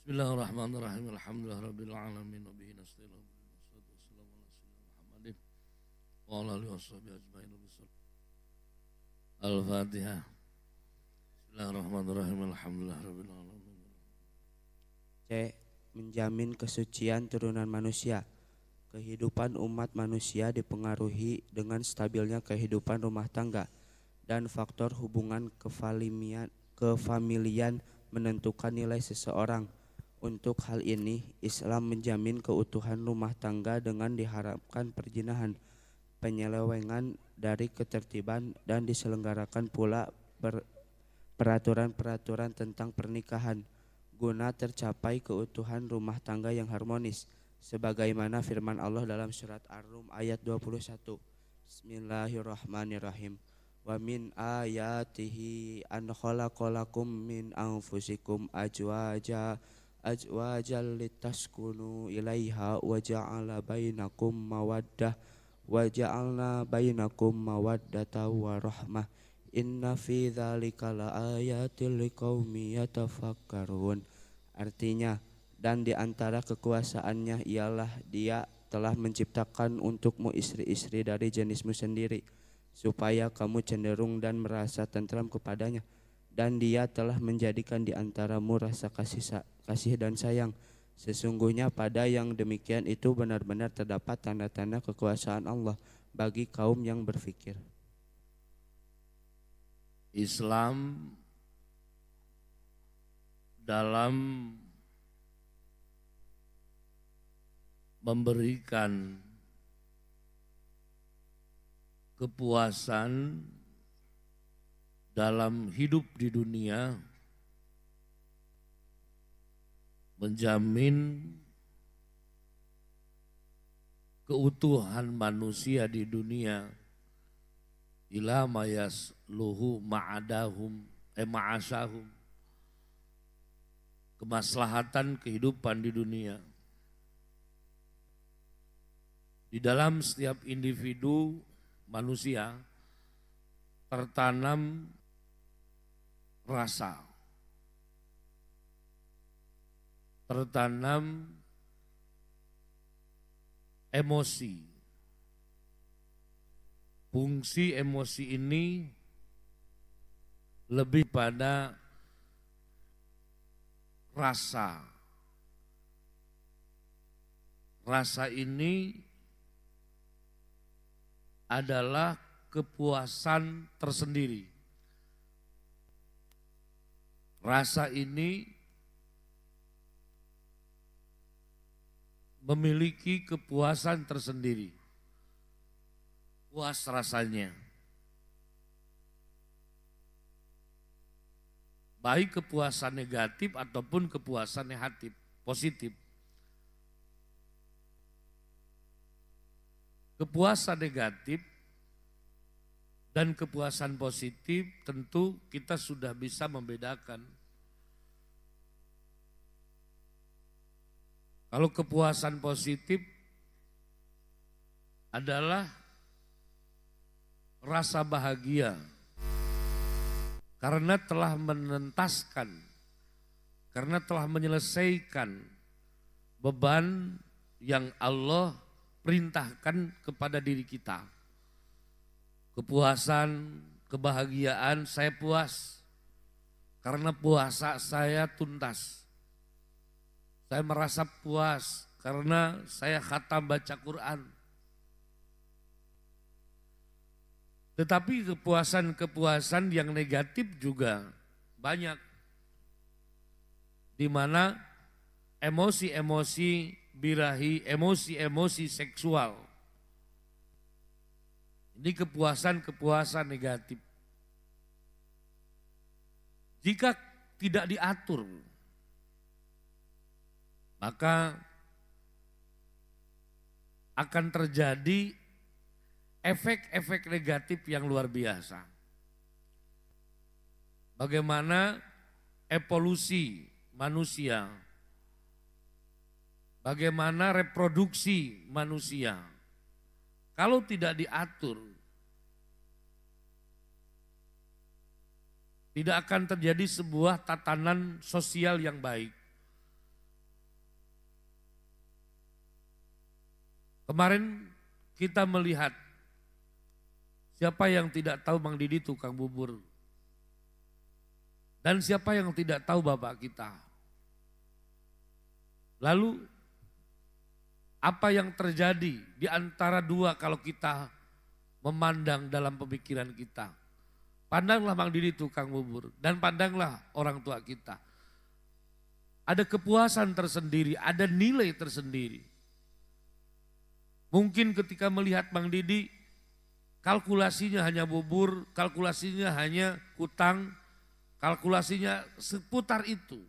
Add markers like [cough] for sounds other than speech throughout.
Bismillahirrahmanirrahim. Alhamdulillah rabbil alamin wa bihi nasta'in. Wassalamu ala sayyidina Muhammadin wa ala alihi washabihi ajmain. Al-Fatihah. Bismillahirrahmanirrahim. Alhamdulillah C. Menjamin kesucian turunan manusia. Kehidupan umat manusia dipengaruhi dengan stabilnya kehidupan rumah tangga dan faktor hubungan kefamilian menentukan nilai seseorang untuk hal ini, Islam menjamin keutuhan rumah tangga dengan diharapkan perjinahan, penyelewengan dari ketertiban dan diselenggarakan pula peraturan-peraturan tentang pernikahan guna tercapai keutuhan rumah tangga yang harmonis sebagaimana firman Allah dalam surat Ar-Rum ayat 21 Bismillahirrahmanirrahim wa min ayatihi an khalaqalakum min anfusikum ajwaja azwajal litaskunu ilaiha wa ja'ala bainakum mawaddah wa ja'alna bainakum mawaddata wa rahmah inna fi dzalika laayatil liqaumi yatafakkarun artinya dan di antara kekuasaannya ialah dia telah menciptakan untukmu istri-istri dari jenismu sendiri supaya kamu cenderung dan merasa tentram kepadanya dan dia telah menjadikan di antaramu rasa kasih, kasih dan sayang. Sesungguhnya pada yang demikian itu benar-benar terdapat tanda-tanda kekuasaan Allah bagi kaum yang berpikir Islam dalam memberikan kepuasan dalam hidup di dunia menjamin keutuhan manusia di dunia ila mayas luhu ma'adahum eh ma'asahum kemaslahatan kehidupan di dunia di dalam setiap individu manusia tertanam rasa. Tertanam emosi. Fungsi emosi ini lebih pada rasa. Rasa ini adalah kepuasan tersendiri. Rasa ini memiliki kepuasan tersendiri. Puas rasanya. Baik kepuasan negatif ataupun kepuasan negatif, positif. Kepuasan negatif dan kepuasan positif tentu kita sudah bisa membedakan. Kalau kepuasan positif adalah rasa bahagia karena telah menentaskan, karena telah menyelesaikan beban yang Allah perintahkan kepada diri kita kepuasan, kebahagiaan, saya puas. Karena puasa saya tuntas. Saya merasa puas karena saya khatam baca Quran. Tetapi kepuasan-kepuasan yang negatif juga banyak. Di mana emosi-emosi birahi, emosi-emosi seksual ini kepuasan-kepuasan negatif. Jika tidak diatur, maka akan terjadi efek-efek negatif yang luar biasa. Bagaimana evolusi manusia, bagaimana reproduksi manusia, kalau tidak diatur, tidak akan terjadi sebuah tatanan sosial yang baik. Kemarin kita melihat siapa yang tidak tahu Mang Didi tukang bubur dan siapa yang tidak tahu bapak kita. Lalu apa yang terjadi di antara dua kalau kita memandang dalam pemikiran kita. Pandanglah mang Didi tukang bubur dan pandanglah orang tua kita. Ada kepuasan tersendiri, ada nilai tersendiri. Mungkin ketika melihat Mang Didi, kalkulasinya hanya bubur, kalkulasinya hanya hutang, kalkulasinya seputar itu.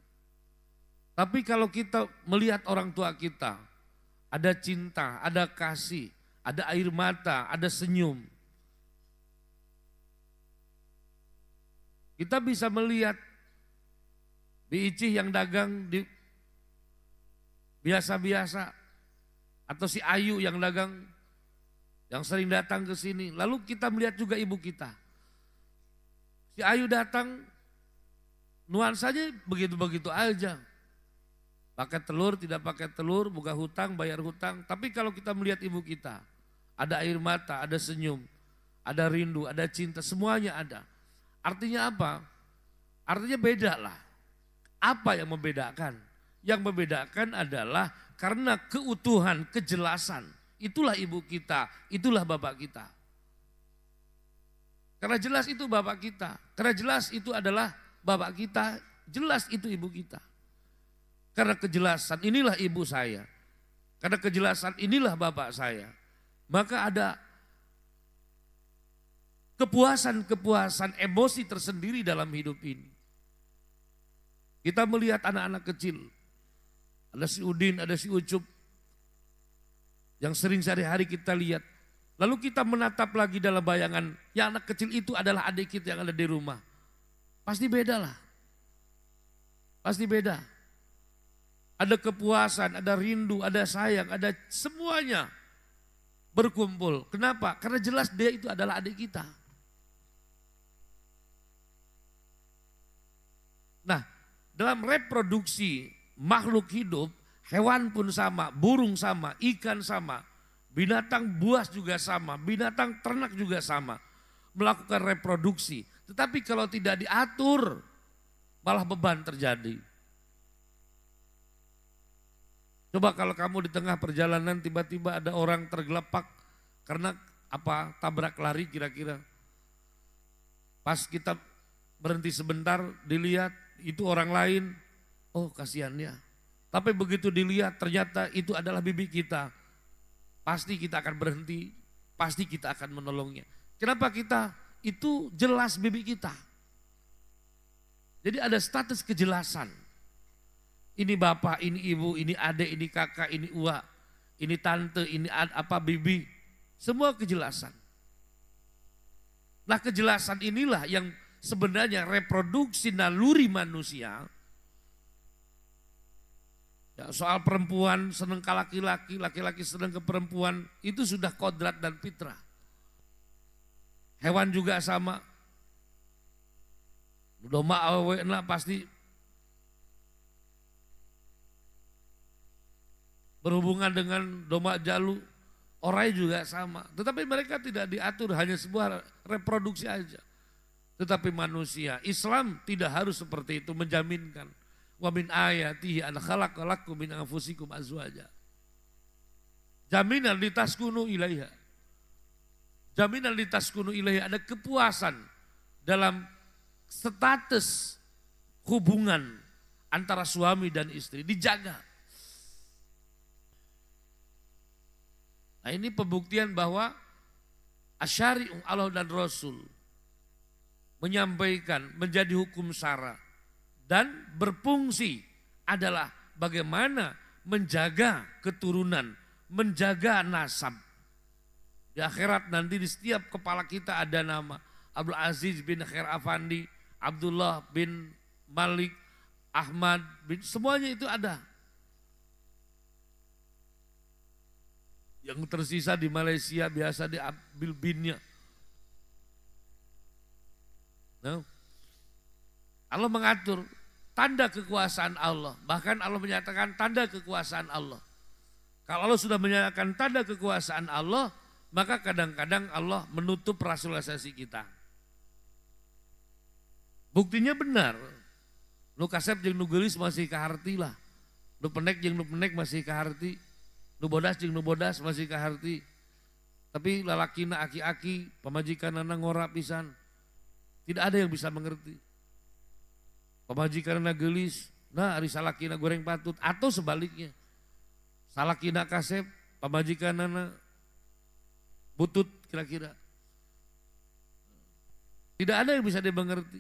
Tapi kalau kita melihat orang tua kita, ada cinta, ada kasih, ada air mata, ada senyum. Kita bisa melihat Ici yang dagang di biasa-biasa atau si Ayu yang dagang yang sering datang ke sini. Lalu kita melihat juga ibu kita. Si Ayu datang nuansanya begitu-begitu aja. Pakai telur, tidak pakai telur, buka hutang, bayar hutang. Tapi kalau kita melihat ibu kita, ada air mata, ada senyum, ada rindu, ada cinta, semuanya ada. Artinya apa? Artinya beda lah. Apa yang membedakan? Yang membedakan adalah karena keutuhan, kejelasan. Itulah ibu kita, itulah bapak kita. Karena jelas itu bapak kita, karena jelas itu adalah bapak kita, jelas itu ibu kita. Karena kejelasan inilah ibu saya. Karena kejelasan inilah bapak saya. Maka ada kepuasan-kepuasan emosi tersendiri dalam hidup ini. Kita melihat anak-anak kecil. Ada si Udin, ada si Ucup. Yang sering sehari-hari kita lihat. Lalu kita menatap lagi dalam bayangan, ya anak kecil itu adalah adik kita yang ada di rumah. Pasti beda lah. Pasti beda. Ada kepuasan, ada rindu, ada sayang, ada semuanya berkumpul. Kenapa? Karena jelas dia itu adalah adik kita. Nah, dalam reproduksi makhluk hidup, hewan pun sama, burung sama, ikan sama, binatang buas juga sama, binatang ternak juga sama, melakukan reproduksi. Tetapi kalau tidak diatur, malah beban terjadi. Coba kalau kamu di tengah perjalanan tiba-tiba ada orang tergelepak karena apa tabrak lari kira-kira. Pas kita berhenti sebentar dilihat itu orang lain, oh kasihannya. Tapi begitu dilihat ternyata itu adalah bibi kita. Pasti kita akan berhenti, pasti kita akan menolongnya. Kenapa kita? Itu jelas bibi kita. Jadi ada status kejelasan. Ini bapak, ini ibu, ini adik, ini kakak, ini uak, ini tante, ini ad, apa bibi. Semua kejelasan. Nah kejelasan inilah yang sebenarnya reproduksi naluri manusia. Ya, soal perempuan seneng ke laki-laki, laki-laki seneng ke perempuan, itu sudah kodrat dan fitrah. Hewan juga sama. Doma awewe pasti berhubungan dengan domba jalu, orai juga sama. Tetapi mereka tidak diatur hanya sebuah reproduksi aja. Tetapi manusia, Islam tidak harus seperti itu menjaminkan. Wa min ayatihi an khalaqalakum min anfusikum azwaja. Jaminan litaskunu ilaiha. Jaminan litaskunu ilaiha ada kepuasan dalam status hubungan antara suami dan istri dijaga. Nah ini pembuktian bahwa asyari Allah dan Rasul menyampaikan menjadi hukum syara dan berfungsi adalah bagaimana menjaga keturunan, menjaga nasab. Di akhirat nanti di setiap kepala kita ada nama Abdul Aziz bin Khair Afandi, Abdullah bin Malik, Ahmad bin semuanya itu ada Yang tersisa di Malaysia biasa diambil binnya. No. Allah mengatur tanda kekuasaan Allah. Bahkan Allah menyatakan tanda kekuasaan Allah. Kalau Allah sudah menyatakan tanda kekuasaan Allah, maka kadang-kadang Allah menutup rasionalisasi kita. Buktinya benar. Lu kasep jeung nugelis masih kaharti lah. Nu penek jeung lu penek masih harti nubodas jeung nubodas masih kaharti tapi lalakina aki-aki pemajikan anak ngora pisan tidak ada yang bisa mengerti pemajikan anak gelis nah ari salakina goreng patut atau sebaliknya salakina kasep pemajikan anak butut kira-kira tidak ada yang bisa dimengerti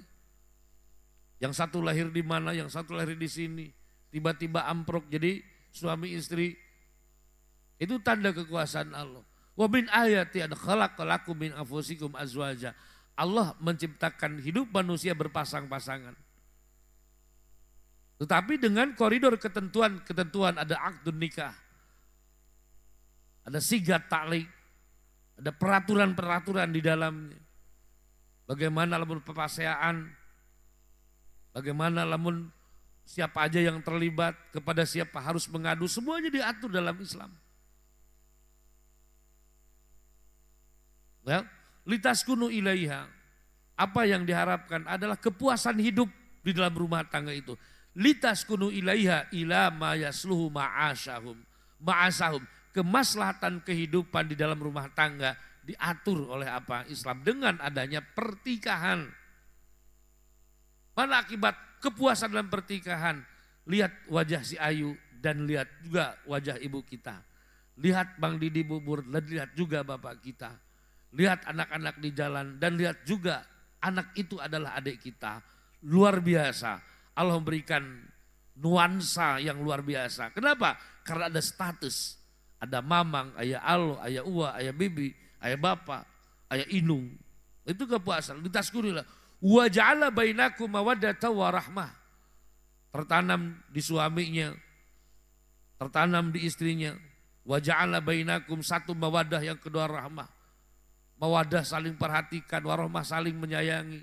yang satu lahir di mana yang satu lahir di sini tiba-tiba amprok jadi suami istri itu tanda kekuasaan Allah. Wa min ayati an khalaqalakum min anfusikum azwaja. Allah menciptakan hidup manusia berpasang-pasangan. Tetapi dengan koridor ketentuan-ketentuan ada akdun nikah. Ada sigat taklik. Ada peraturan-peraturan di dalamnya. Bagaimana lamun pepaseaan. Bagaimana lamun siapa aja yang terlibat, kepada siapa harus mengadu, semuanya diatur dalam Islam. Ya. Litas kuno ilaiha. Apa yang diharapkan adalah kepuasan hidup di dalam rumah tangga itu. Litas kunu ilaiha ila ma yasluhu ma'asahum. Ma'asahum. Kemaslahatan kehidupan di dalam rumah tangga diatur oleh apa? Islam dengan adanya pertikahan. Mana akibat kepuasan dalam pertikahan? Lihat wajah si Ayu dan lihat juga wajah ibu kita. Lihat Bang Didi bubur dan lihat juga bapak kita lihat anak-anak di jalan dan lihat juga anak itu adalah adik kita. Luar biasa. Allah memberikan nuansa yang luar biasa. Kenapa? Karena ada status. Ada mamang, ayah Allah, ayah uwa, ayah bibi, ayah bapak, ayah inung. Itu kepuasan. Ditaskurilah. Wa ja'ala bainakum mawaddata wa rahmah. Tertanam di suaminya, tertanam di istrinya. Allah ja'ala bainakum satu mawadah yang kedua rahmah Mawadah saling perhatikan, warohmah saling menyayangi.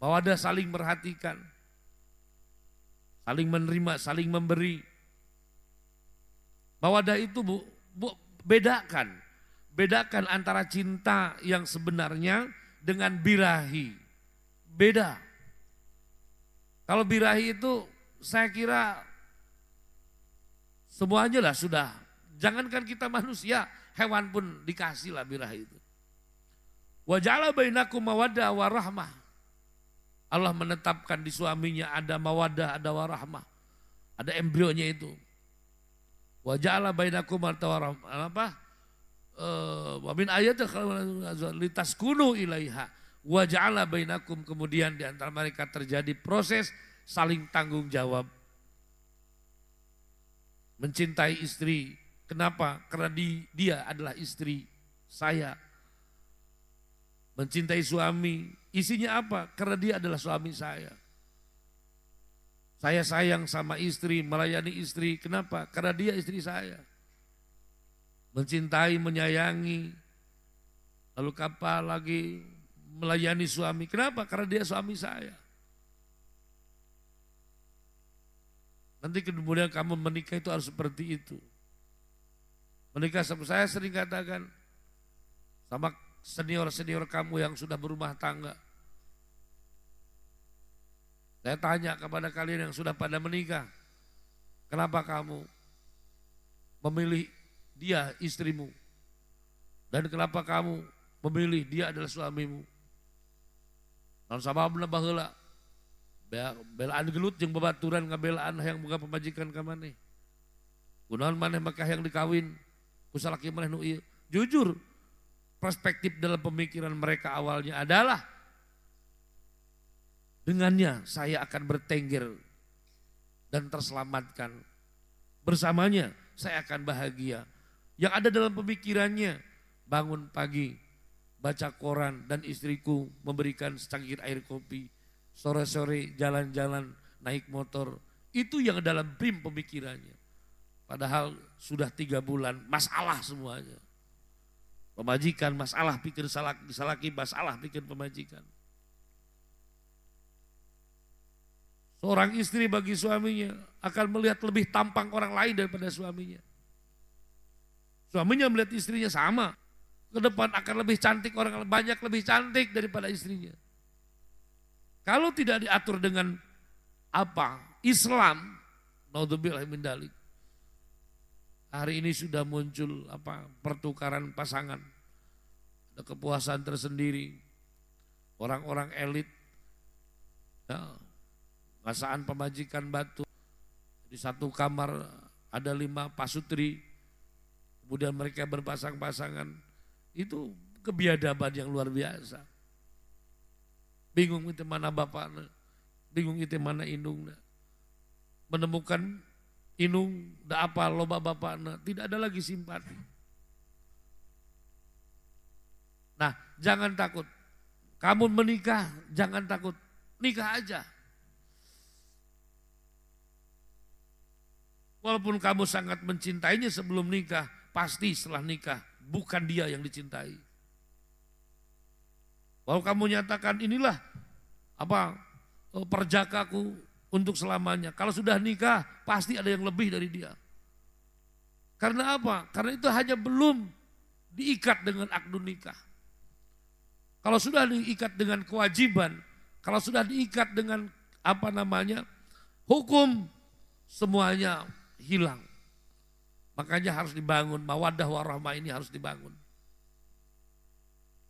Mawadah saling perhatikan, Saling menerima, saling memberi. Mawadah itu bu, bu, bedakan. Bedakan antara cinta yang sebenarnya dengan birahi. Beda. Kalau birahi itu saya kira semuanya lah sudah. Jangankan kita manusia, hewan pun dikasih lah birah itu. Wajala bainakum mawadah warahmah. Allah menetapkan di suaminya ada mawadah, ada warahmah. Ada embrionya itu. Wajala bainakum warahmah. Apa? Eh, Wamin ayat litas kunu ilaiha. Wajala bainakum kemudian di antara mereka terjadi proses saling tanggung jawab. Mencintai istri, Kenapa? Karena di, dia adalah istri saya. Mencintai suami, isinya apa? Karena dia adalah suami saya. Saya sayang sama istri, melayani istri. Kenapa? Karena dia istri saya. Mencintai, menyayangi. Lalu kapal lagi melayani suami. Kenapa? Karena dia suami saya. Nanti kemudian kamu menikah itu harus seperti itu menikah sama saya sering katakan sama senior-senior kamu yang sudah berumah tangga. Saya tanya kepada kalian yang sudah pada menikah, kenapa kamu memilih dia istrimu? Dan kenapa kamu memilih dia adalah suamimu? Non sama amna baheula. Belaan gelut yang babaturan ngabelaan yang buka pemajikan ka maneh. Kunaon maneh yang dikawin. Kusalaki maneh nu iya. Jujur, perspektif dalam pemikiran mereka awalnya adalah dengannya saya akan bertengger dan terselamatkan. Bersamanya saya akan bahagia. Yang ada dalam pemikirannya bangun pagi, baca koran dan istriku memberikan secangkir air kopi. Sore-sore jalan-jalan naik motor. Itu yang dalam prim pemikirannya. Padahal sudah tiga bulan, masalah semuanya. Pemajikan masalah, pikir salak, salaki masalah, pikir pemajikan. Seorang istri bagi suaminya akan melihat lebih tampang orang lain daripada suaminya. Suaminya melihat istrinya sama. Ke depan akan lebih cantik, orang banyak lebih cantik daripada istrinya. Kalau tidak diatur dengan apa? Islam, naudzubillah min dalik. Hari ini sudah muncul apa pertukaran pasangan. Ada kepuasan tersendiri. Orang-orang elit ya, masaan pemajikan batu di satu kamar ada lima pasutri kemudian mereka berpasang-pasangan itu kebiadaban yang luar biasa bingung itu mana bapak bingung itu mana indung menemukan inung da apa loba bapakna tidak ada lagi simpati nah jangan takut kamu menikah jangan takut nikah aja walaupun kamu sangat mencintainya sebelum nikah pasti setelah nikah bukan dia yang dicintai Walaupun kamu nyatakan inilah apa eh, perjakaku untuk selamanya. Kalau sudah nikah, pasti ada yang lebih dari dia. Karena apa? Karena itu hanya belum diikat dengan akdu nikah. Kalau sudah diikat dengan kewajiban, kalau sudah diikat dengan apa namanya hukum, semuanya hilang. Makanya harus dibangun, mawadah warahmah ini harus dibangun.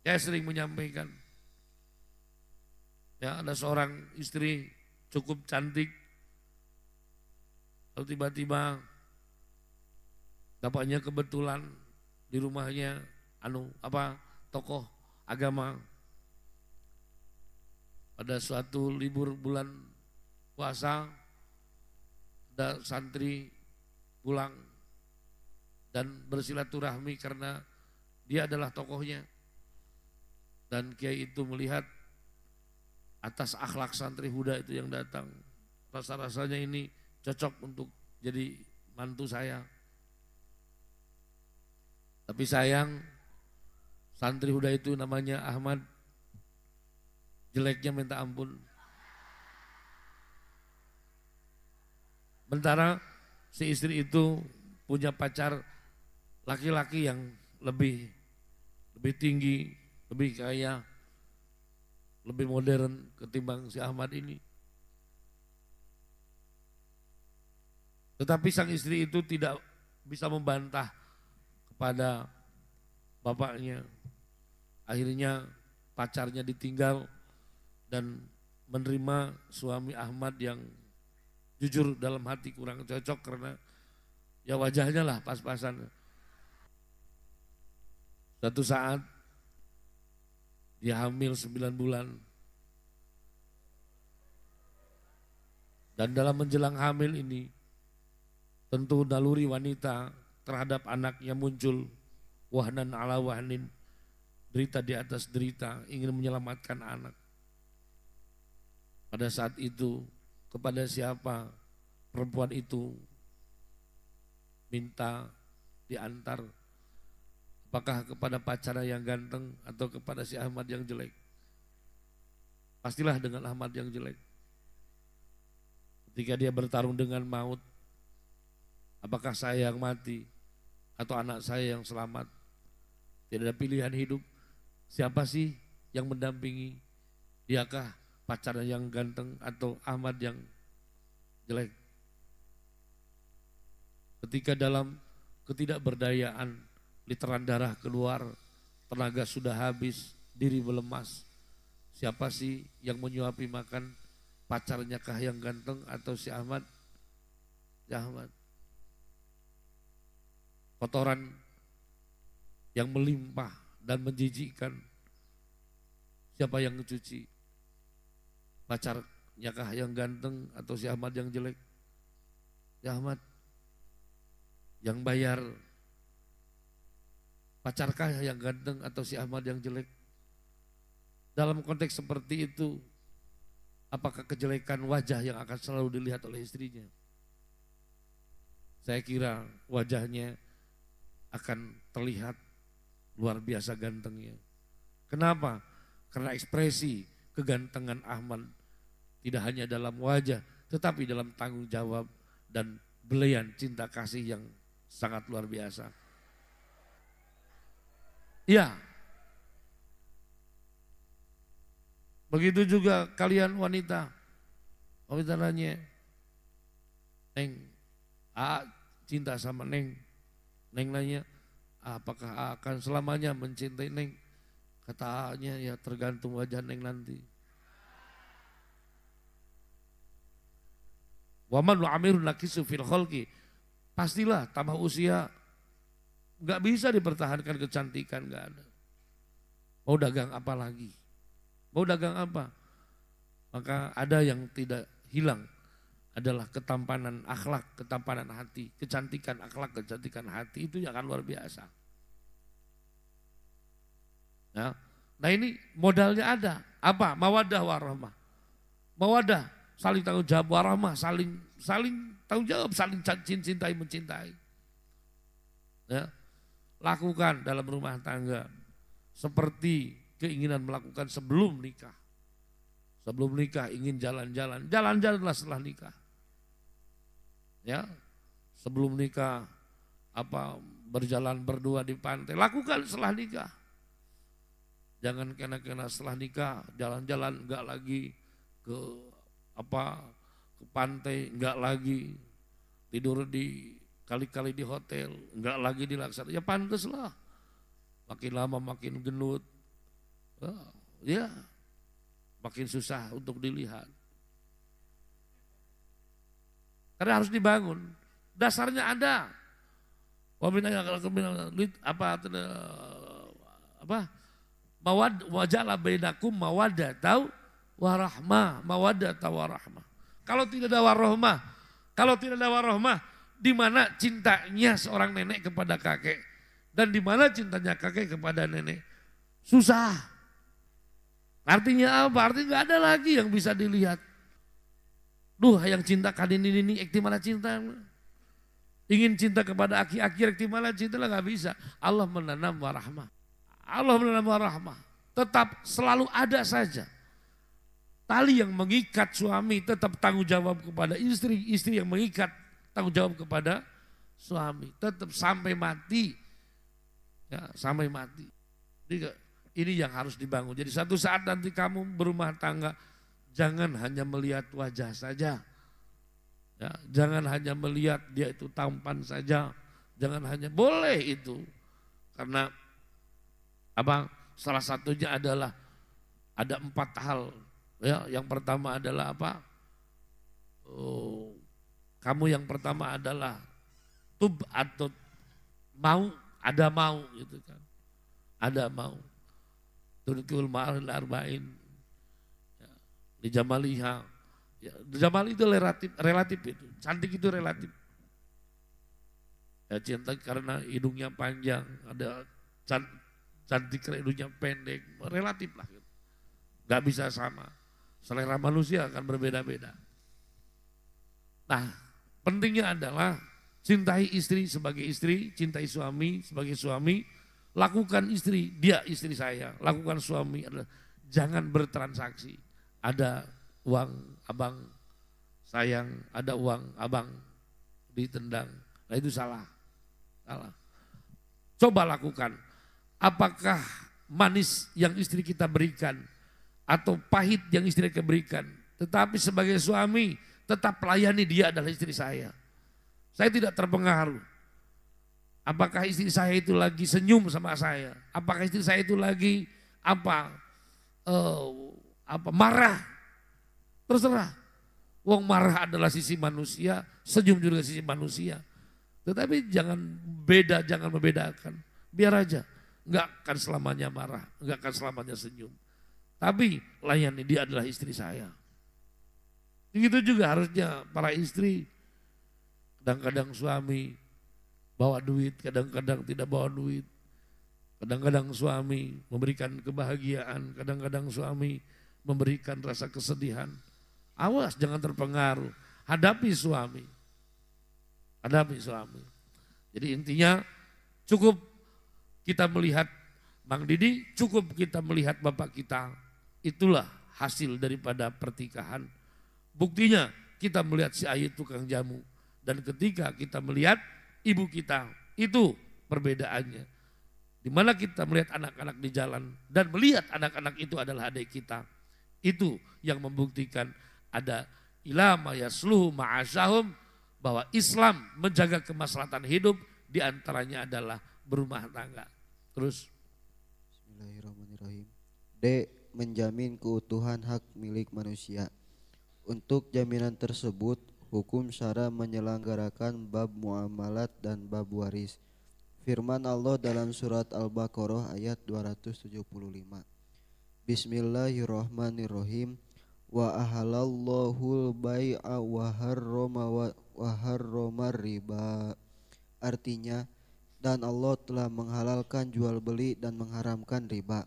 Saya sering menyampaikan, ya ada seorang istri cukup cantik, lalu tiba-tiba bapaknya kebetulan di rumahnya anu apa tokoh agama pada suatu libur bulan puasa ada santri pulang dan bersilaturahmi karena dia adalah tokohnya dan kiai itu melihat atas akhlak santri Huda itu yang datang. Rasa-rasanya ini cocok untuk jadi mantu saya. Tapi sayang santri Huda itu namanya Ahmad jeleknya minta ampun. Sementara si istri itu punya pacar laki-laki yang lebih lebih tinggi, lebih kaya, lebih modern ketimbang si Ahmad ini. Tetapi sang istri itu tidak bisa membantah kepada bapaknya. Akhirnya pacarnya ditinggal dan menerima suami Ahmad yang jujur dalam hati kurang cocok karena ya wajahnya lah pas-pasan. Satu saat dia hamil 9 bulan. Dan dalam menjelang hamil ini, tentu naluri wanita terhadap anaknya muncul wahnan ala wahnin, derita di atas derita, ingin menyelamatkan anak. Pada saat itu, kepada siapa perempuan itu minta diantar Apakah kepada pacara yang ganteng atau kepada si Ahmad yang jelek? Pastilah dengan Ahmad yang jelek. Ketika dia bertarung dengan maut, apakah saya yang mati atau anak saya yang selamat? Tidak ada pilihan hidup. Siapa sih yang mendampingi? Diakah pacarnya yang ganteng atau Ahmad yang jelek? Ketika dalam ketidakberdayaan literan darah keluar, tenaga sudah habis, diri melemas. Siapa sih yang menyuapi makan pacarnya kah yang ganteng atau si Ahmad? Si Ahmad. Kotoran yang melimpah dan menjijikkan. Siapa yang mencuci Pacarnya kah yang ganteng atau si Ahmad yang jelek? Si Ahmad yang bayar Pacarkah yang ganteng atau si Ahmad yang jelek? Dalam konteks seperti itu, apakah kejelekan wajah yang akan selalu dilihat oleh istrinya? Saya kira wajahnya akan terlihat luar biasa gantengnya. Kenapa? Karena ekspresi kegantengan Ahmad tidak hanya dalam wajah, tetapi dalam tanggung jawab dan belian cinta kasih yang sangat luar biasa. Ya. Begitu juga kalian wanita. Wanita nanya, Neng, A cinta sama Neng. Neng nanya, apakah A akan selamanya mencintai Neng? Katanya ya tergantung wajah Neng nanti. Waman lu amirun nakisu fil Pastilah tambah usia Gak bisa dipertahankan kecantikan, gak ada. Mau dagang apa lagi? Mau dagang apa? Maka ada yang tidak hilang adalah ketampanan akhlak, ketampanan hati, kecantikan akhlak, kecantikan hati itu yang akan luar biasa. Ya. Nah ini modalnya ada. Apa? Mawadah warahmah. Mawadah, saling tanggung jawab warahmah, saling saling tanggung jawab, saling cintai mencintai. Ya lakukan dalam rumah tangga seperti keinginan melakukan sebelum nikah. Sebelum nikah ingin jalan-jalan, jalan-jalanlah setelah nikah. Ya. Sebelum nikah apa berjalan berdua di pantai, lakukan setelah nikah. Jangan kena-kena setelah nikah jalan-jalan enggak lagi ke apa ke pantai enggak lagi tidur di kali-kali di hotel, nggak lagi dilaksanakan. Ya pantas lah. Makin lama makin genut. Oh, ya, makin susah untuk dilihat. Karena harus dibangun. Dasarnya ada. kalau apa apa mawad wajala bainakum mawadah tahu warahmah mawadah mawada warahmah Kalau tidak ada warahmah, kalau tidak ada warahmah, di mana cintanya seorang nenek kepada kakek dan di mana cintanya kakek kepada nenek. Susah. Artinya apa? Artinya nggak ada lagi yang bisa dilihat. Duh, yang cinta kadin ini ini ekti mana cinta. Ingin cinta kepada aki-aki ekti malah cinta lah nggak bisa. Allah menanam warahmah. Allah menanam warahmah. Tetap selalu ada saja. Tali yang mengikat suami tetap tanggung jawab kepada istri, istri yang mengikat tanggung jawab kepada suami. Tetap sampai mati. Ya, sampai mati. Jadi ini yang harus dibangun. Jadi satu saat nanti kamu berumah tangga, jangan hanya melihat wajah saja. Ya, jangan hanya melihat dia itu tampan saja. Jangan hanya boleh itu. Karena apa? Salah satunya adalah ada empat hal. Ya, yang pertama adalah apa? Oh, kamu yang pertama adalah tub atau mau, ada mau gitu kan. Ada mau. turkiul ma'aril arba'in. Ya, di jamaliha. Ya, jama'li itu relatif, relatif itu. Cantik itu relatif. Ya, cinta karena hidungnya panjang, ada cantik karena hidungnya pendek, relatif lah. Gitu. Gak bisa sama. Selera manusia akan berbeda-beda. Nah, Pentingnya adalah cintai istri sebagai istri, cintai suami sebagai suami, lakukan istri, dia istri saya, lakukan suami adalah jangan bertransaksi. Ada uang abang, sayang, ada uang abang ditendang. Nah itu salah. Salah. Coba lakukan. Apakah manis yang istri kita berikan atau pahit yang istri kita berikan. Tetapi sebagai suami tetap pelayani dia adalah istri saya. Saya tidak terpengaruh. Apakah istri saya itu lagi senyum sama saya? Apakah istri saya itu lagi apa uh, apa marah? Terserah. Wong marah adalah sisi manusia, senyum juga sisi manusia. Tetapi jangan beda, jangan membedakan. Biar aja. Enggak akan selamanya marah, enggak akan selamanya senyum. Tapi layani dia adalah istri saya. Begitu juga harusnya para istri, kadang-kadang suami bawa duit, kadang-kadang tidak bawa duit. Kadang-kadang suami memberikan kebahagiaan, kadang-kadang suami memberikan rasa kesedihan. Awas jangan terpengaruh, hadapi suami. Hadapi suami. Jadi intinya cukup kita melihat Bang Didi, cukup kita melihat Bapak kita. Itulah hasil daripada pertikahan Buktinya kita melihat si Ayu tukang jamu dan ketika kita melihat ibu kita itu perbedaannya. Di mana kita melihat anak-anak di jalan dan melihat anak-anak itu adalah adik kita. Itu yang membuktikan ada ilama yasluh ma'asyahum bahwa Islam menjaga kemaslahatan hidup diantaranya adalah berumah tangga. Terus. Bismillahirrahmanirrahim. D. Menjamin keutuhan hak milik manusia. Untuk jaminan tersebut, hukum syara menyelenggarakan bab muamalat dan bab waris. Firman Allah dalam surat Al-Baqarah ayat 275. Bismillahirrahmanirrahim. Wa al bai'a wa harrama wa harrama riba. Artinya, dan Allah telah menghalalkan jual beli dan mengharamkan riba.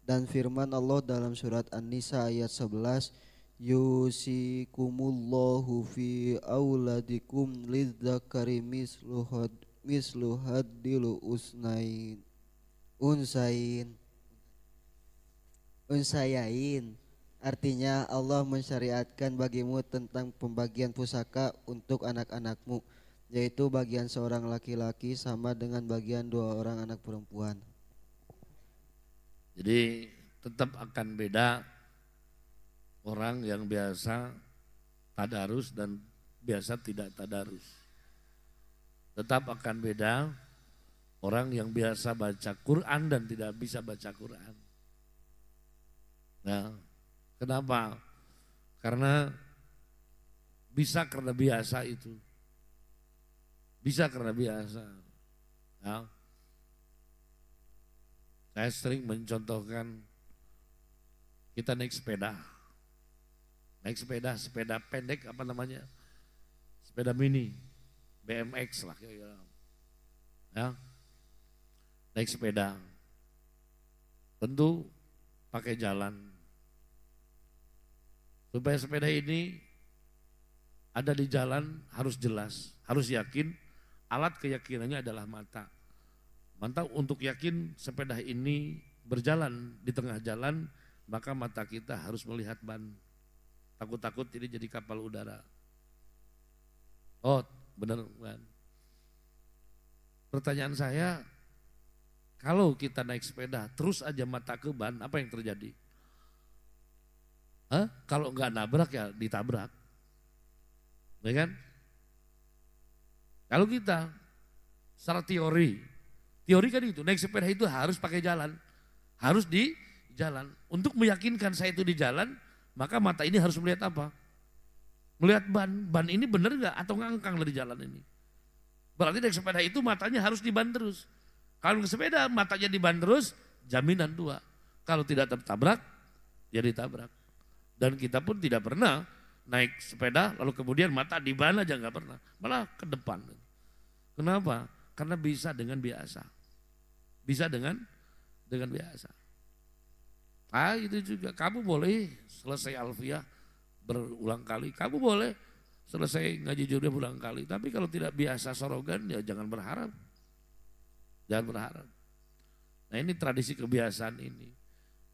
Dan firman Allah dalam surat An-Nisa ayat 11, yusikumullahu fi auladikum lidzakari misluhad misluhad dilu usnain unsain unsayain artinya Allah mensyariatkan bagimu tentang pembagian pusaka untuk anak-anakmu yaitu bagian seorang laki-laki sama dengan bagian dua orang anak perempuan jadi tetap akan beda orang yang biasa tadarus dan biasa tidak tadarus. Tetap akan beda orang yang biasa baca Quran dan tidak bisa baca Quran. Nah, kenapa? Karena bisa karena biasa itu. Bisa karena biasa. Nah, saya sering mencontohkan kita naik sepeda naik sepeda, sepeda pendek apa namanya, sepeda mini, BMX lah kira-kira. Ya, naik sepeda, tentu pakai jalan. Supaya sepeda ini ada di jalan harus jelas, harus yakin. Alat keyakinannya adalah mata. Mata untuk yakin sepeda ini berjalan di tengah jalan, maka mata kita harus melihat ban. Takut-takut ini jadi kapal udara. Oh, benar kan? Pertanyaan saya, kalau kita naik sepeda terus aja mata ke ban, apa yang terjadi? Hah? Kalau nggak nabrak ya ditabrak, ya kan? Kalau kita secara teori, teori kan itu naik sepeda itu harus pakai jalan, harus di jalan. Untuk meyakinkan saya itu di jalan, maka mata ini harus melihat apa? Melihat ban. Ban ini benar nggak atau ngangkang dari jalan ini? Berarti naik sepeda itu matanya harus diban terus. Kalau sepeda matanya diban terus, jaminan dua. Kalau tidak tertabrak, jadi ya tabrak. Dan kita pun tidak pernah naik sepeda lalu kemudian mata diban aja nggak pernah. Malah ke depan. Kenapa? Karena bisa dengan biasa. Bisa dengan dengan biasa. Ah itu juga, kamu boleh selesai alfiah berulang kali, kamu boleh selesai ngaji jurnya berulang kali. Tapi kalau tidak biasa sorogan ya jangan berharap. Jangan berharap. Nah ini tradisi kebiasaan ini.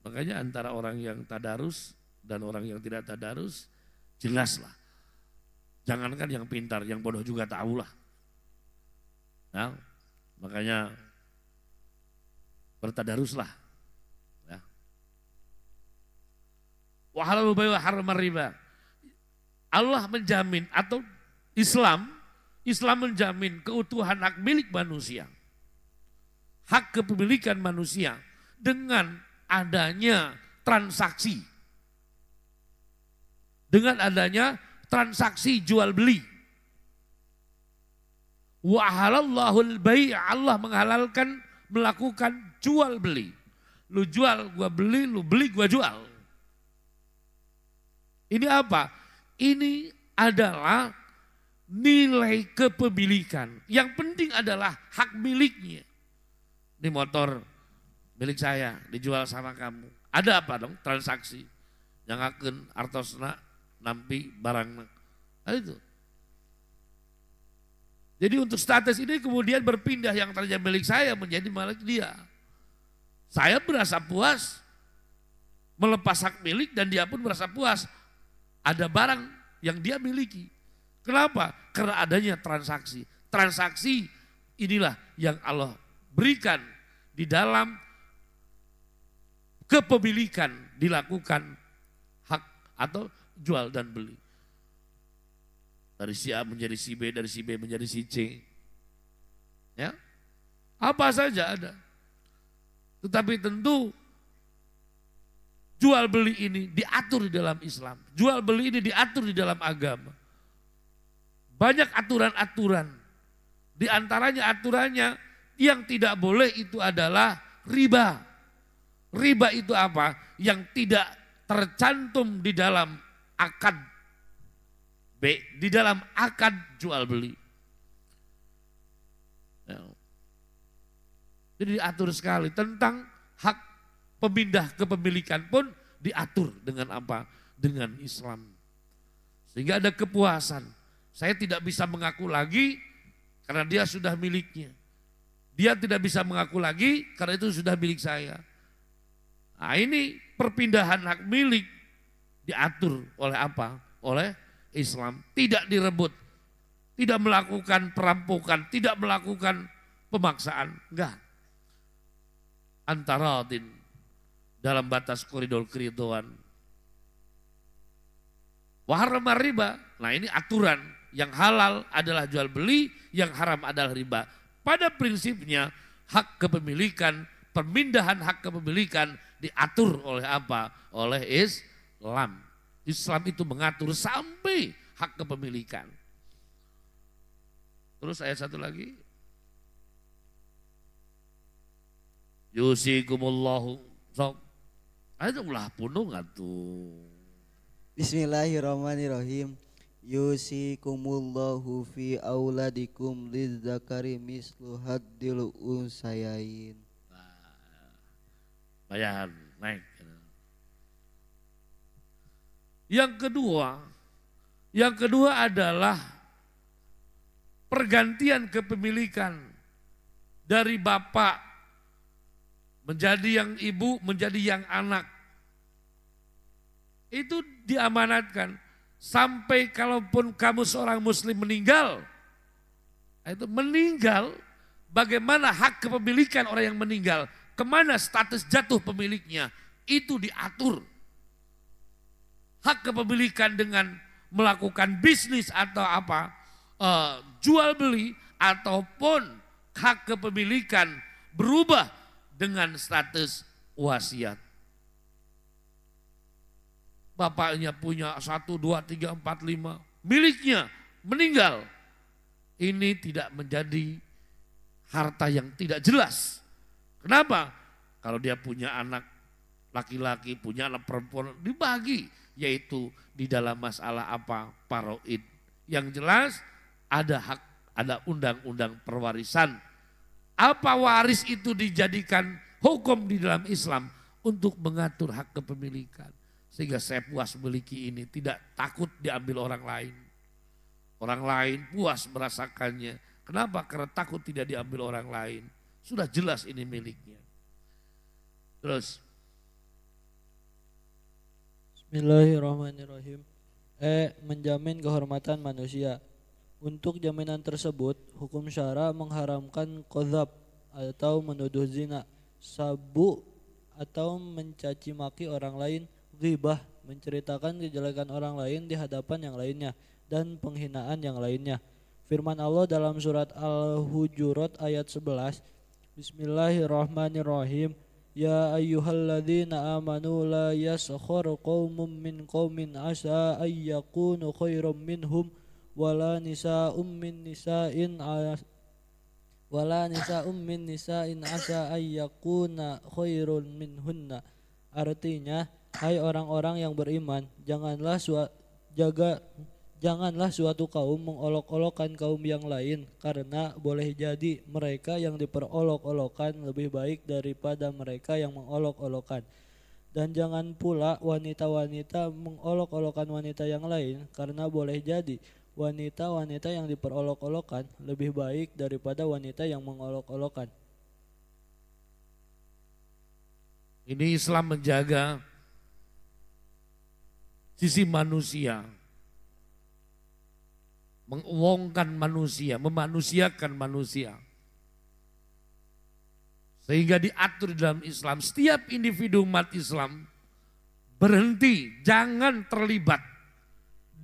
Makanya antara orang yang tadarus dan orang yang tidak tadarus jelaslah. Jangankan yang pintar, yang bodoh juga tahulah. Nah, makanya bertadaruslah Wahalal haram Allah menjamin atau Islam, Islam menjamin keutuhan hak milik manusia. Hak kepemilikan manusia dengan adanya transaksi. Dengan adanya transaksi jual beli. Wahalallahu bayi Allah menghalalkan melakukan jual beli. Lu jual, gua beli, lu beli, gua jual. Ini apa? Ini adalah nilai kepemilikan. Yang penting adalah hak miliknya. Ini motor milik saya dijual sama kamu. Ada apa dong transaksi? yang akan artosna nampi barang. Nah, itu. Jadi untuk status ini kemudian berpindah yang tadinya milik saya menjadi milik dia. Saya merasa puas melepas hak milik dan dia pun merasa puas ada barang yang dia miliki. Kenapa? Karena adanya transaksi. Transaksi inilah yang Allah berikan di dalam kepemilikan dilakukan hak atau jual dan beli. Dari si A menjadi si B, dari si B menjadi si C. Ya. Apa saja ada. Tetapi tentu Jual beli ini diatur di dalam Islam. Jual beli ini diatur di dalam agama. Banyak aturan-aturan. Di antaranya aturannya yang tidak boleh itu adalah riba. Riba itu apa? Yang tidak tercantum di dalam akad B, di dalam akad jual beli. Jadi diatur sekali tentang hak pemindah kepemilikan pun diatur dengan apa? Dengan Islam. Sehingga ada kepuasan. Saya tidak bisa mengaku lagi karena dia sudah miliknya. Dia tidak bisa mengaku lagi karena itu sudah milik saya. Nah ini perpindahan hak milik diatur oleh apa? Oleh Islam. Tidak direbut. Tidak melakukan perampokan, tidak melakukan pemaksaan. Enggak. din dalam batas koridor keridoan. Waharma riba, nah ini aturan yang halal adalah jual beli, yang haram adalah riba. Pada prinsipnya hak kepemilikan, pemindahan hak kepemilikan diatur oleh apa? Oleh Islam. Islam itu mengatur sampai hak kepemilikan. Terus ayat satu lagi. Yusikumullahu. Sok. Ayo ulah punung atuh. Bismillahirrahmanirrahim. Yusikumullahu fi auladikum lidzakari mislu haddil unsayain. Nah, Bayar naik. Yang kedua, yang kedua adalah pergantian kepemilikan dari bapak menjadi yang ibu, menjadi yang anak. Itu diamanatkan sampai kalaupun kamu seorang muslim meninggal, nah itu meninggal bagaimana hak kepemilikan orang yang meninggal, kemana status jatuh pemiliknya, itu diatur. Hak kepemilikan dengan melakukan bisnis atau apa, eh, jual beli ataupun hak kepemilikan berubah dengan status wasiat. Bapaknya punya satu, dua, tiga, empat, lima. Miliknya meninggal. Ini tidak menjadi harta yang tidak jelas. Kenapa? Kalau dia punya anak laki-laki, punya anak perempuan, dibagi. Yaitu di dalam masalah apa? Paroid. Yang jelas ada hak, ada undang-undang perwarisan apa waris itu dijadikan hukum di dalam Islam untuk mengatur hak kepemilikan. Sehingga saya puas memiliki ini, tidak takut diambil orang lain. Orang lain puas merasakannya. Kenapa? Karena takut tidak diambil orang lain. Sudah jelas ini miliknya. Terus. Bismillahirrahmanirrahim. E. Menjamin kehormatan manusia. Untuk jaminan tersebut, hukum syara mengharamkan kodab atau menuduh zina, sabu atau mencaci maki orang lain, ghibah menceritakan kejelekan orang lain di hadapan yang lainnya dan penghinaan yang lainnya. Firman Allah dalam surat Al-Hujurat ayat 11, Bismillahirrahmanirrahim. Ya ayyuhalladzina amanu la yaskhar qaumun min qaumin asa ayyakunu khairum minhum wala ummin min nisa'in wala nisa'um min nisa'in asa ayakuna khairun minhunna artinya hai orang-orang yang beriman janganlah sua, jaga janganlah suatu kaum mengolok-olokkan kaum yang lain karena boleh jadi mereka yang diperolok-olokkan lebih baik daripada mereka yang mengolok-olokkan dan jangan pula wanita-wanita mengolok-olokkan wanita yang lain karena boleh jadi wanita-wanita yang diperolok-olokan lebih baik daripada wanita yang mengolok-olokan. Ini Islam menjaga sisi manusia. menguongkan manusia, memanusiakan manusia. Sehingga diatur dalam Islam, setiap individu umat Islam berhenti, jangan terlibat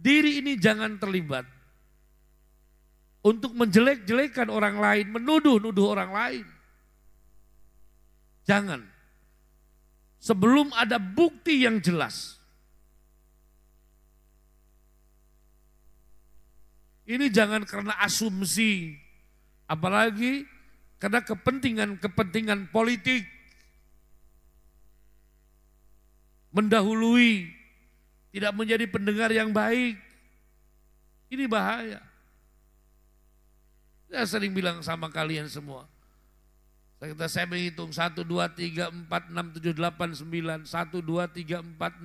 diri ini jangan terlibat untuk menjelek-jelekan orang lain, menuduh-nuduh orang lain. Jangan. Sebelum ada bukti yang jelas. Ini jangan karena asumsi, apalagi karena kepentingan-kepentingan politik mendahului tidak menjadi pendengar yang baik. Ini bahaya. Saya sering bilang sama kalian semua. Kita saya menghitung 1, 2, 3, 4, 6, 7, 8, 9. 1, 2, 3, 4, 6, 7, 8, 9. 1, 2, 3, 4,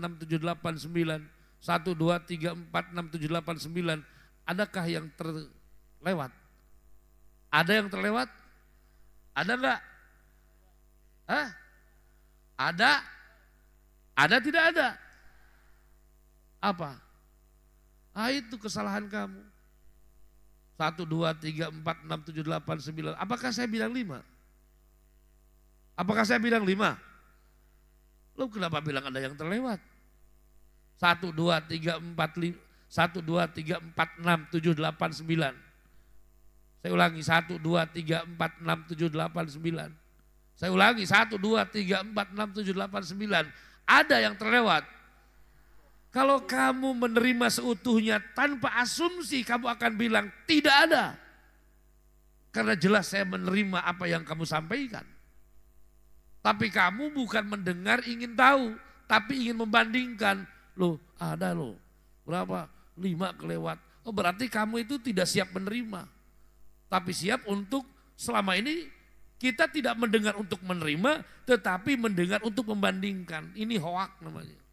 6, 7, 8, 9. Adakah yang terlewat? Ada yang terlewat? Ada enggak? Hah? Ada? Ada tidak ada? Apa? Ah itu kesalahan kamu. Satu, dua, tiga, empat, enam, tujuh, delapan, sembilan. Apakah saya bilang lima? Apakah saya bilang lima? Lo kenapa bilang ada yang terlewat? Satu, dua, tiga, empat, lima. Satu, dua, tiga, empat, enam, tujuh, delapan, sembilan. Saya ulangi, satu, dua, tiga, empat, enam, tujuh, delapan, sembilan. Saya ulangi, satu, dua, tiga, empat, enam, tujuh, delapan, sembilan. Ada yang terlewat. Kalau kamu menerima seutuhnya tanpa asumsi kamu akan bilang tidak ada. Karena jelas saya menerima apa yang kamu sampaikan. Tapi kamu bukan mendengar ingin tahu, tapi ingin membandingkan. Loh ada loh, berapa? Lima kelewat. Oh berarti kamu itu tidak siap menerima. Tapi siap untuk selama ini kita tidak mendengar untuk menerima, tetapi mendengar untuk membandingkan. Ini hoak namanya.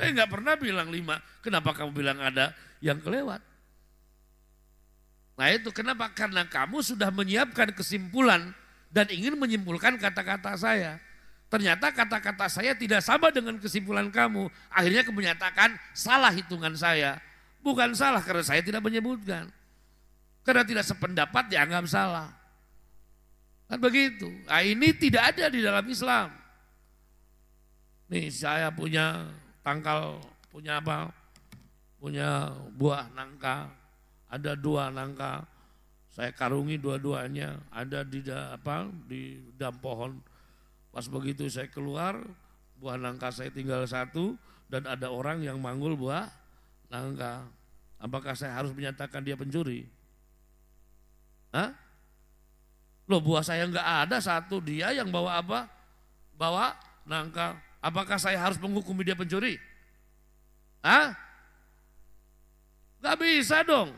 Saya nggak pernah bilang lima. Kenapa kamu bilang ada yang kelewat? Nah itu kenapa? Karena kamu sudah menyiapkan kesimpulan dan ingin menyimpulkan kata-kata saya. Ternyata kata-kata saya tidak sama dengan kesimpulan kamu. Akhirnya kamu menyatakan salah hitungan saya. Bukan salah karena saya tidak menyebutkan. Karena tidak sependapat dianggap salah. Kan begitu. Nah, ini tidak ada di dalam Islam. Nih saya punya tangkal punya apa? Punya buah nangka. Ada dua nangka. Saya karungi dua-duanya. Ada di da, apa? Di dalam pohon. Pas begitu saya keluar, buah nangka saya tinggal satu dan ada orang yang manggul buah nangka. Apakah saya harus menyatakan dia pencuri? Hah? Loh buah saya enggak ada satu, dia yang bawa apa? Bawa nangka. Apakah saya harus menghukum dia pencuri? Hah? Gak bisa dong.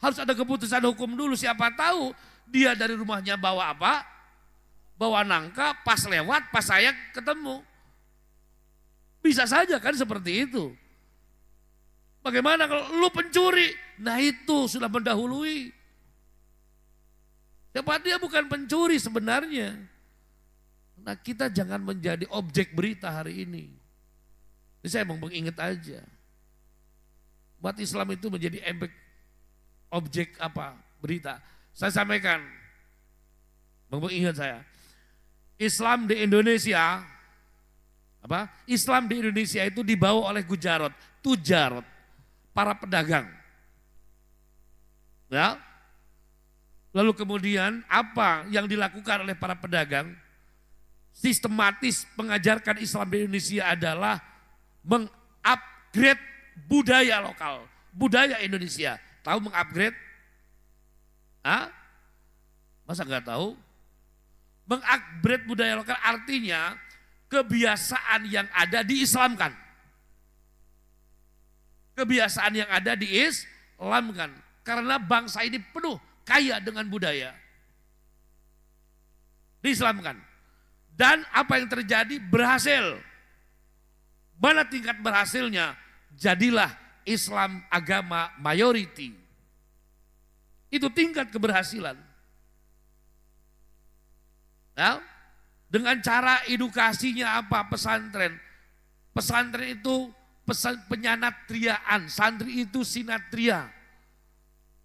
Harus ada keputusan hukum dulu. Siapa tahu dia dari rumahnya bawa apa? Bawa nangka, pas lewat, pas saya ketemu. Bisa saja kan seperti itu. Bagaimana kalau lu pencuri? Nah itu sudah mendahului. Siapa dia bukan pencuri sebenarnya. Nah kita jangan menjadi objek berita hari ini. Ini saya mau mengingat aja. Buat Islam itu menjadi objek, objek apa? Berita. Saya sampaikan. mengingat ingat saya. Islam di Indonesia apa? Islam di Indonesia itu dibawa oleh gujarot, tujarot, para pedagang. Ya. Lalu kemudian apa yang dilakukan oleh para pedagang? sistematis mengajarkan Islam di Indonesia adalah mengupgrade budaya lokal, budaya Indonesia. Tahu mengupgrade? Hah? Masa nggak tahu? Mengupgrade budaya lokal artinya kebiasaan yang ada diislamkan. Kebiasaan yang ada diislamkan. Karena bangsa ini penuh kaya dengan budaya. Diislamkan. Dan apa yang terjadi berhasil. Mana tingkat berhasilnya? Jadilah Islam agama mayoriti. Itu tingkat keberhasilan. Nah, dengan cara edukasinya apa pesantren? Pesantren itu pesan penyanatriaan, santri itu sinatria.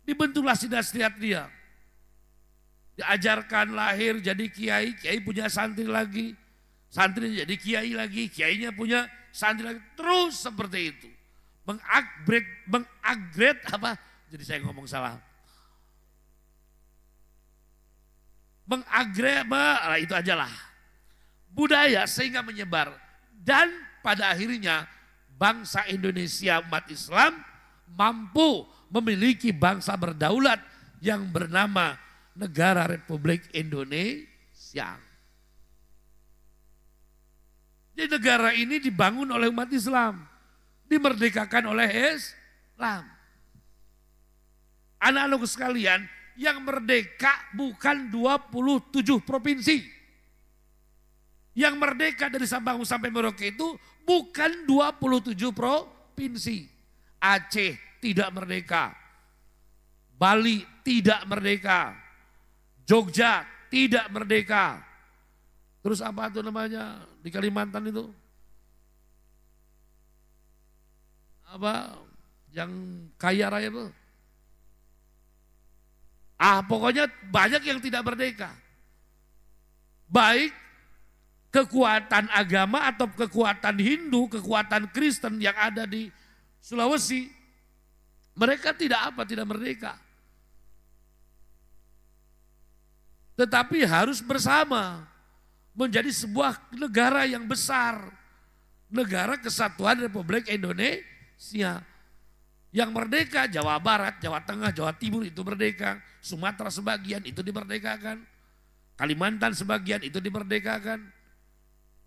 Dibentuklah sinatria diajarkan lahir jadi kiai, kiai punya santri lagi, santri jadi kiai lagi, kiainya punya santri lagi, terus seperti itu. Mengupgrade, mengupgrade apa? Jadi saya ngomong salah. Mengupgrade, nah itu ajalah. Budaya sehingga menyebar dan pada akhirnya bangsa Indonesia umat Islam mampu memiliki bangsa berdaulat yang bernama negara Republik Indonesia. Jadi negara ini dibangun oleh umat Islam, dimerdekakan oleh Islam. Anak-anak sekalian, yang merdeka bukan 27 provinsi. Yang merdeka dari Sabang sampai Merauke itu bukan 27 provinsi. Aceh tidak merdeka. Bali tidak merdeka. Jogja tidak merdeka. Terus apa tuh namanya di Kalimantan itu? Apa yang kaya raya itu? Ah pokoknya banyak yang tidak merdeka. Baik kekuatan agama atau kekuatan Hindu, kekuatan Kristen yang ada di Sulawesi. Mereka tidak apa, tidak merdeka. tetapi harus bersama menjadi sebuah negara yang besar. Negara Kesatuan Republik Indonesia. Yang merdeka Jawa Barat, Jawa Tengah, Jawa Timur itu merdeka. Sumatera sebagian itu dimerdekakan. Kalimantan sebagian itu dimerdekakan.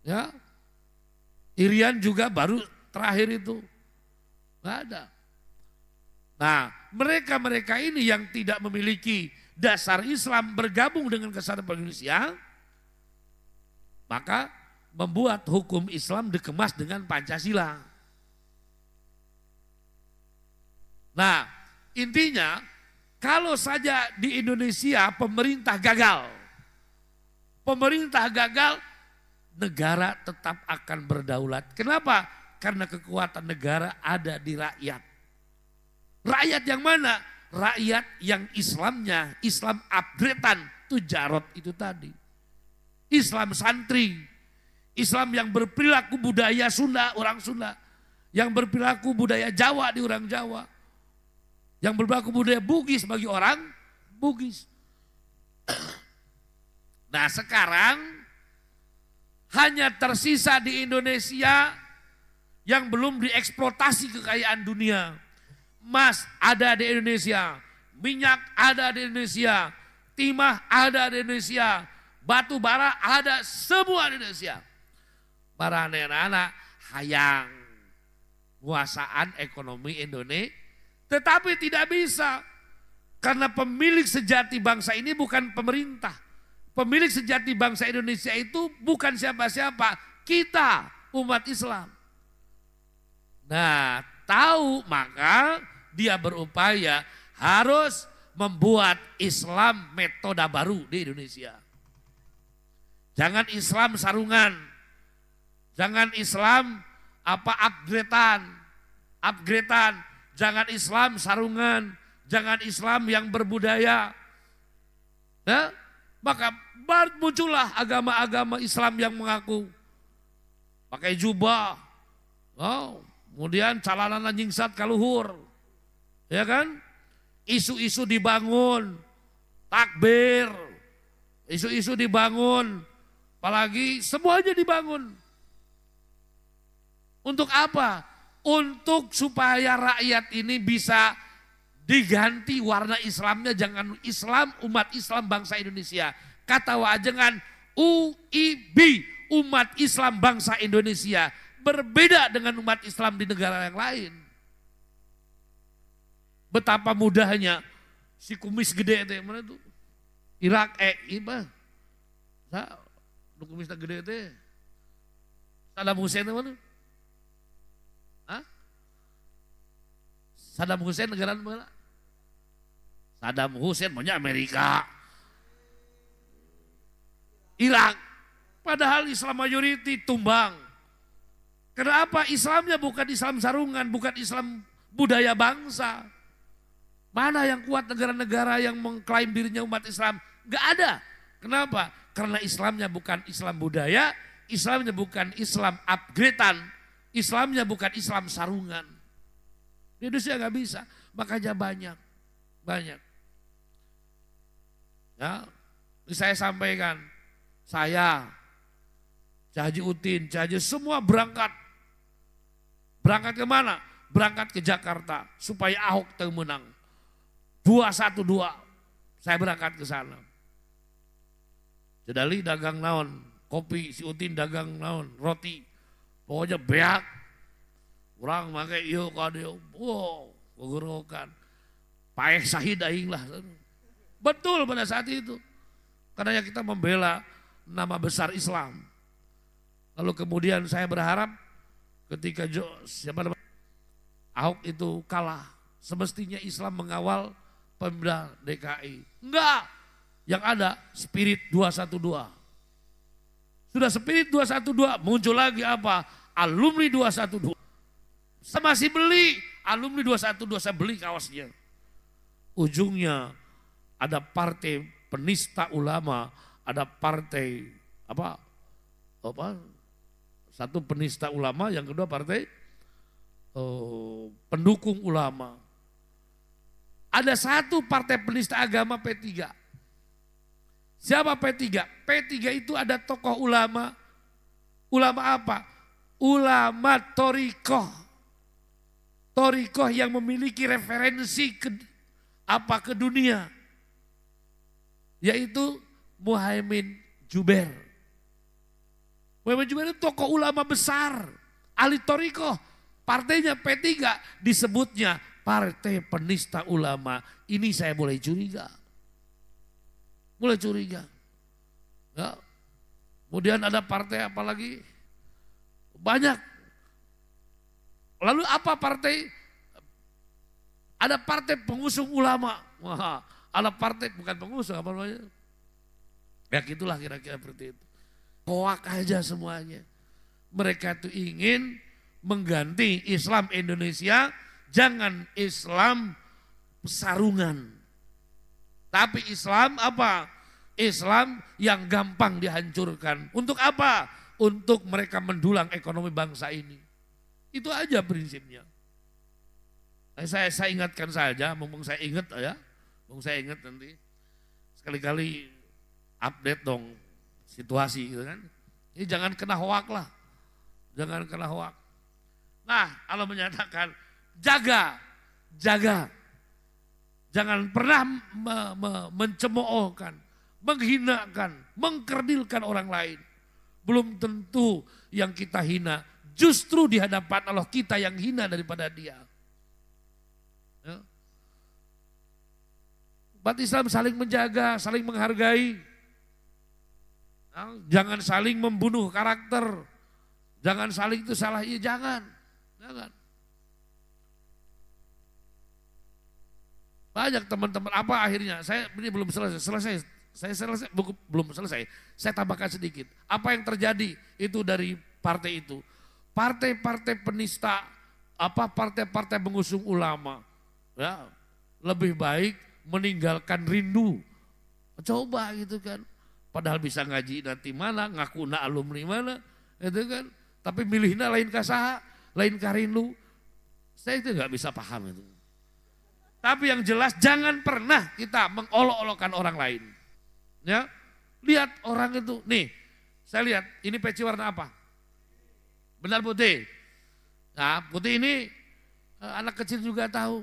Ya. Irian juga baru terakhir itu. Gak ada. Nah, mereka-mereka ini yang tidak memiliki dasar Islam bergabung dengan kesatuan Indonesia, maka membuat hukum Islam dikemas dengan Pancasila. Nah, intinya kalau saja di Indonesia pemerintah gagal, pemerintah gagal, negara tetap akan berdaulat. Kenapa? Karena kekuatan negara ada di rakyat. Rakyat yang mana? rakyat yang Islamnya, Islam upgradean itu Jarot itu tadi. Islam santri, Islam yang berperilaku budaya Sunda, orang Sunda, yang berperilaku budaya Jawa di orang Jawa, yang berperilaku budaya Bugis bagi orang Bugis. [clears throat] Nah sekarang hanya tersisa di Indonesia yang belum dieksploitasi kekayaan dunia Emas ada di Indonesia, minyak ada di Indonesia, timah ada di Indonesia, batu bara ada semua di Indonesia. Para anak-anak hayang kuasaan ekonomi Indonesia, tetapi tidak bisa karena pemilik sejati bangsa ini bukan pemerintah. Pemilik sejati bangsa Indonesia itu bukan siapa-siapa, kita umat Islam. Nah, tahu maka dia berupaya harus membuat Islam metode baru di Indonesia. Jangan Islam sarungan. Jangan Islam apa upgradean. Upgradean. Jangan Islam sarungan. Jangan Islam yang berbudaya. Nah, maka muncullah agama-agama Islam yang mengaku pakai jubah. Oh, kemudian calonan anjing saat kaluhur. Ya kan? Isu-isu dibangun, takbir, isu-isu dibangun, apalagi semuanya dibangun. Untuk apa? Untuk supaya rakyat ini bisa diganti warna Islamnya jangan Islam umat Islam bangsa Indonesia. Kata wajengan UIB umat Islam bangsa Indonesia berbeda dengan umat Islam di negara yang lain. Betapa mudahnya si kumis gede itu yang mana tuh? Irak eh iba. Nah, kumis tak gede itu. Saddam Hussein itu mana? Hah? Saddam Hussein negara mana? Saddam Hussein maunya Amerika. Irak. Padahal Islam mayoriti tumbang. Kenapa Islamnya bukan Islam sarungan, bukan Islam budaya bangsa. Mana yang kuat negara-negara yang mengklaim dirinya umat Islam? Gak ada. Kenapa? Karena Islamnya bukan Islam budaya, Islamnya bukan Islam upgradean, Islamnya bukan Islam sarungan. Di Indonesia gak bisa, makanya banyak, banyak. Ya, saya sampaikan, saya, Jaji Utin, Caji semua berangkat. Berangkat ke mana? Berangkat ke Jakarta supaya Ahok termenang dua satu dua Saya berangkat ke sana. Jadali dagang naon, kopi, si Utin dagang naon, roti. Pokoknya beak. kurang pakai iyo kadeo. Wow, kegerokan. Paeh sahid aing lah. Betul pada saat itu. Karena kita membela nama besar Islam. Lalu kemudian saya berharap ketika jo, siapa namanya, Ahok itu kalah. Semestinya Islam mengawal Pemda DKI. Enggak. Yang ada spirit 212. Sudah spirit 212 muncul lagi apa? Alumni 212. Saya masih beli alumni 212 saya beli kaosnya. Ujungnya ada partai penista ulama, ada partai apa? Apa? Satu penista ulama, yang kedua partai oh, pendukung ulama ada satu partai penista agama P3. Siapa P3? P3 itu ada tokoh ulama. Ulama apa? Ulama Torikoh. Torikoh yang memiliki referensi ke apa ke dunia. Yaitu Muhaimin Juber. Muhaimin Juber itu tokoh ulama besar. Ali Torikoh. Partainya P3 disebutnya partai penista ulama, ini saya mulai curiga. Mulai curiga. Ya. Kemudian ada partai apa lagi? Banyak. Lalu apa partai? Ada partai pengusung ulama. Wah, ada partai bukan pengusung apa namanya? Ya gitulah kira-kira seperti itu. Koak aja semuanya. Mereka itu ingin mengganti Islam Indonesia Jangan Islam sarungan. Tapi Islam apa? Islam yang gampang dihancurkan. Untuk apa? Untuk mereka mendulang ekonomi bangsa ini. Itu aja prinsipnya. Nah, saya, saya ingatkan saja, mumpung saya ingat oh ya, mumpung saya ingat nanti. Sekali-kali update dong situasi gitu kan. Ini jangan kena hoak lah. Jangan kena hoak. Nah, Allah menyatakan jaga, jaga. Jangan pernah me, me, mencemoohkan, menghinakan, mengkerdilkan orang lain. Belum tentu yang kita hina, justru di hadapan Allah kita yang hina daripada dia. Ya. Umat Islam saling menjaga, saling menghargai. Nah, Jangan saling membunuh karakter. Jangan saling itu salah, iya jangan. Jangan. Ya Banyak teman-teman, apa akhirnya? Saya ini belum selesai, selesai. Saya selesai, buku, belum selesai. Saya tambahkan sedikit. Apa yang terjadi itu dari partai itu. Partai-partai penista, apa partai-partai mengusung ulama. Ya, lebih baik meninggalkan rindu. Coba gitu kan. Padahal bisa ngaji nanti mana, ngaku na alumni mana. Itu kan. Tapi milihnya lain kasaha, lain karindu. Saya itu nggak bisa paham itu. Tapi yang jelas jangan pernah kita mengolok-olokkan orang lain. Ya, lihat orang itu. Nih, saya lihat ini peci warna apa? Benar putih. Nah, putih ini eh, anak kecil juga tahu.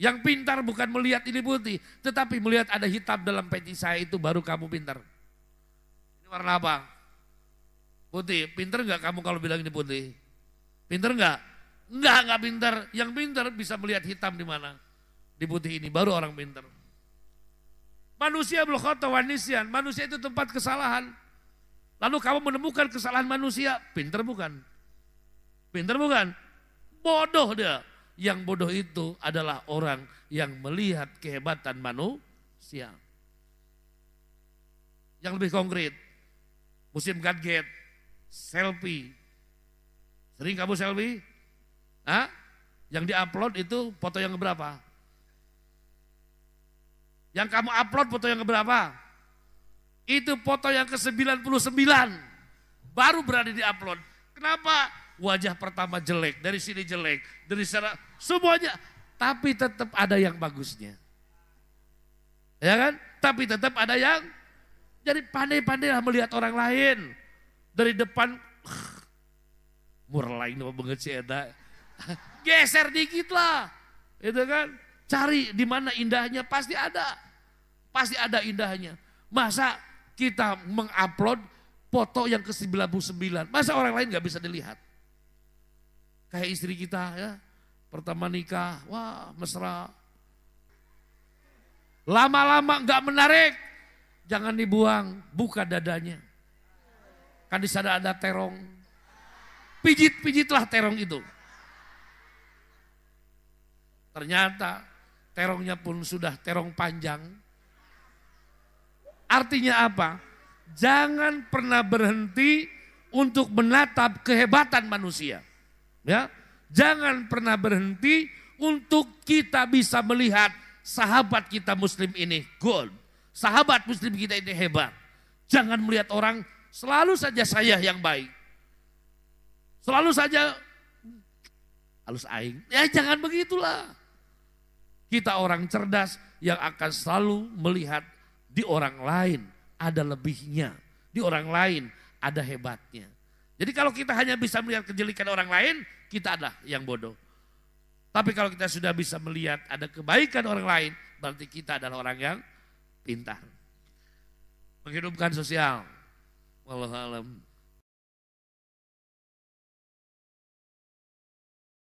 Yang pintar bukan melihat ini putih, tetapi melihat ada hitam dalam peci saya itu baru kamu pintar. Ini warna apa? Putih. Pinter enggak kamu kalau bilang ini putih? Pinter enggak? Enggak, enggak pintar. Yang pintar bisa melihat hitam di mana di putih ini baru orang pinter. Manusia belum kota wanisian, manusia itu tempat kesalahan. Lalu kamu menemukan kesalahan manusia, pinter bukan? Pinter bukan? Bodoh dia. Yang bodoh itu adalah orang yang melihat kehebatan manusia. Yang lebih konkret, musim gadget, selfie. Sering kamu selfie? Hah? Yang diupload itu foto yang berapa? Yang kamu upload foto yang keberapa? Itu foto yang ke-99. Baru berani di upload. Kenapa? Wajah pertama jelek, dari sini jelek, dari sana semuanya. Tapi tetap ada yang bagusnya. Ya kan? Tapi tetap ada yang jadi pandai-pandailah melihat orang lain. Dari depan [sighs] murlai nama banget si Eda. [laughs] Geser dikit lah. Itu kan. Cari di mana indahnya pasti ada. Pasti ada indahnya. Masa kita mengupload foto yang ke-99. Masa orang lain gak bisa dilihat? Kayak istri kita ya. Pertama nikah, wah mesra. Lama-lama gak menarik. Jangan dibuang, buka dadanya. Kan di sana ada terong. Pijit-pijitlah terong itu. Ternyata terongnya pun sudah terong panjang. Artinya apa? Jangan pernah berhenti untuk menatap kehebatan manusia. Ya. Jangan pernah berhenti untuk kita bisa melihat sahabat kita muslim ini gold. Sahabat muslim kita ini hebat. Jangan melihat orang selalu saja saya yang baik. Selalu saja halus aing. Ya jangan begitulah. Kita orang cerdas yang akan selalu melihat di orang lain ada lebihnya. Di orang lain ada hebatnya. Jadi kalau kita hanya bisa melihat kejelikan orang lain, kita adalah yang bodoh. Tapi kalau kita sudah bisa melihat ada kebaikan orang lain, berarti kita adalah orang yang pintar. Menghidupkan sosial. Wallahualam.